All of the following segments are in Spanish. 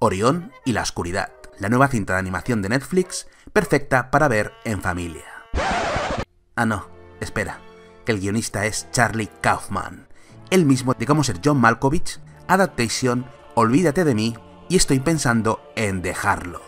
Orión y la Oscuridad, la nueva cinta de animación de Netflix, perfecta para ver en familia. Ah, no, espera, que el guionista es Charlie Kaufman, el mismo de cómo ser John Malkovich, Adaptation, Olvídate de mí y estoy pensando en dejarlo.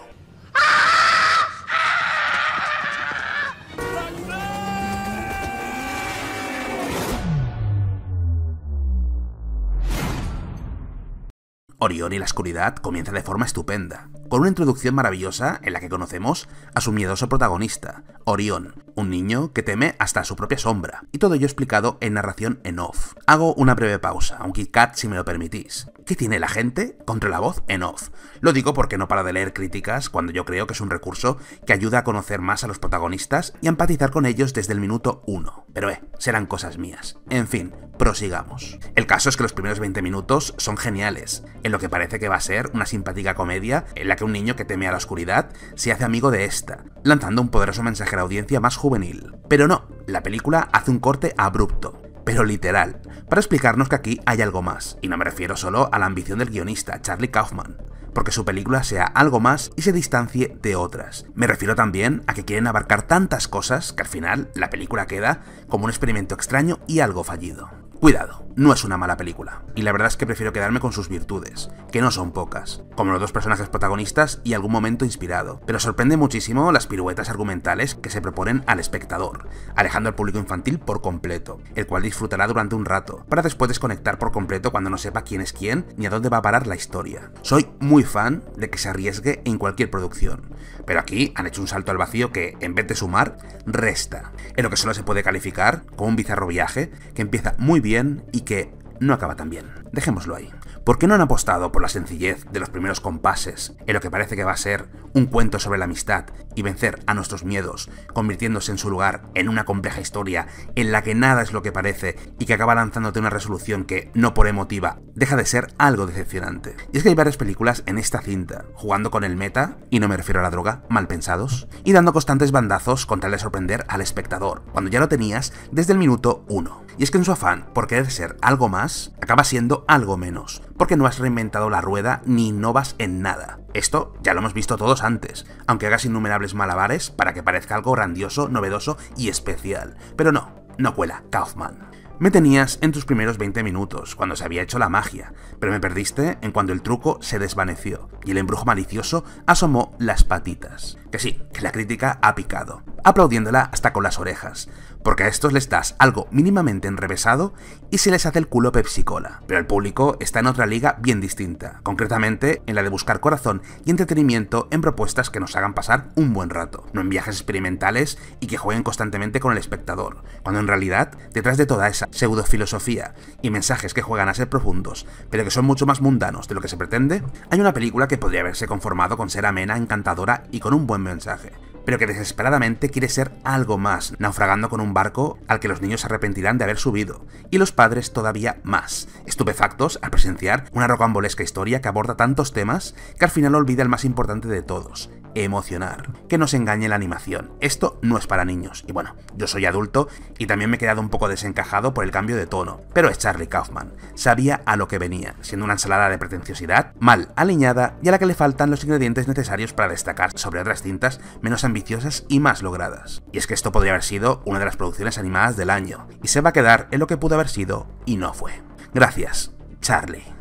Orión y la oscuridad comienza de forma estupenda, con una introducción maravillosa en la que conocemos a su miedoso protagonista, Orión, un niño que teme hasta su propia sombra, y todo ello explicado en narración en off. Hago una breve pausa, un kick si me lo permitís. ¿Qué tiene la gente contra la voz en off? Lo digo porque no para de leer críticas cuando yo creo que es un recurso que ayuda a conocer más a los protagonistas y a empatizar con ellos desde el minuto 1. Pero eh, serán cosas mías. En fin, prosigamos. El caso es que los primeros 20 minutos son geniales, en lo que parece que va a ser una simpática comedia en la que un niño que teme a la oscuridad se hace amigo de esta, lanzando un poderoso mensaje a la audiencia más juvenil. Pero no, la película hace un corte abrupto, pero literal, para explicarnos que aquí hay algo más. Y no me refiero solo a la ambición del guionista, Charlie Kaufman, porque su película sea algo más y se distancie de otras. Me refiero también a que quieren abarcar tantas cosas que al final la película queda como un experimento extraño y algo fallido. Cuidado, no es una mala película, y la verdad es que prefiero quedarme con sus virtudes, que no son pocas, como los dos personajes protagonistas y algún momento inspirado, pero sorprende muchísimo las piruetas argumentales que se proponen al espectador, alejando al público infantil por completo, el cual disfrutará durante un rato, para después desconectar por completo cuando no sepa quién es quién ni a dónde va a parar la historia. Soy muy fan de que se arriesgue en cualquier producción, pero aquí han hecho un salto al vacío que, en vez de sumar, resta, en lo que solo se puede calificar como un bizarro viaje que empieza muy bien y que no acaba tan bien. Dejémoslo ahí. ¿Por qué no han apostado por la sencillez de los primeros compases en lo que parece que va a ser un cuento sobre la amistad y vencer a nuestros miedos, convirtiéndose en su lugar en una compleja historia en la que nada es lo que parece y que acaba lanzándote una resolución que, no por emotiva deja de ser algo decepcionante. Y es que hay varias películas en esta cinta, jugando con el meta, y no me refiero a la droga, mal pensados, y dando constantes bandazos con tal de sorprender al espectador, cuando ya lo tenías desde el minuto 1. Y es que en su afán por querer ser algo más, acaba siendo algo menos, porque no has reinventado la rueda ni innovas en nada. Esto ya lo hemos visto todos antes, aunque hagas innumerables malabares para que parezca algo grandioso, novedoso y especial. Pero no, no cuela Kaufman. Me tenías en tus primeros 20 minutos, cuando se había hecho la magia, pero me perdiste en cuando el truco se desvaneció y el embrujo malicioso asomó las patitas. Que sí, que la crítica ha picado aplaudiéndola hasta con las orejas, porque a estos les das algo mínimamente enrevesado y se les hace el culo Pepsi Cola. Pero el público está en otra liga bien distinta, concretamente en la de buscar corazón y entretenimiento en propuestas que nos hagan pasar un buen rato, no en viajes experimentales y que jueguen constantemente con el espectador, cuando en realidad, detrás de toda esa pseudofilosofía y mensajes que juegan a ser profundos, pero que son mucho más mundanos de lo que se pretende, hay una película que podría haberse conformado con ser amena, encantadora y con un buen mensaje, pero que desesperadamente quiere ser algo más, naufragando con un barco al que los niños se arrepentirán de haber subido, y los padres todavía más, estupefactos al presenciar una rocambolesca historia que aborda tantos temas que al final olvida el más importante de todos, emocionar. Que nos engañe la animación. Esto no es para niños. Y bueno, yo soy adulto y también me he quedado un poco desencajado por el cambio de tono. Pero es Charlie Kaufman. Sabía a lo que venía, siendo una ensalada de pretenciosidad, mal aliñada y a la que le faltan los ingredientes necesarios para destacar sobre otras cintas menos ambiciosas y más logradas. Y es que esto podría haber sido una de las producciones animadas del año. Y se va a quedar en lo que pudo haber sido y no fue. Gracias, Charlie.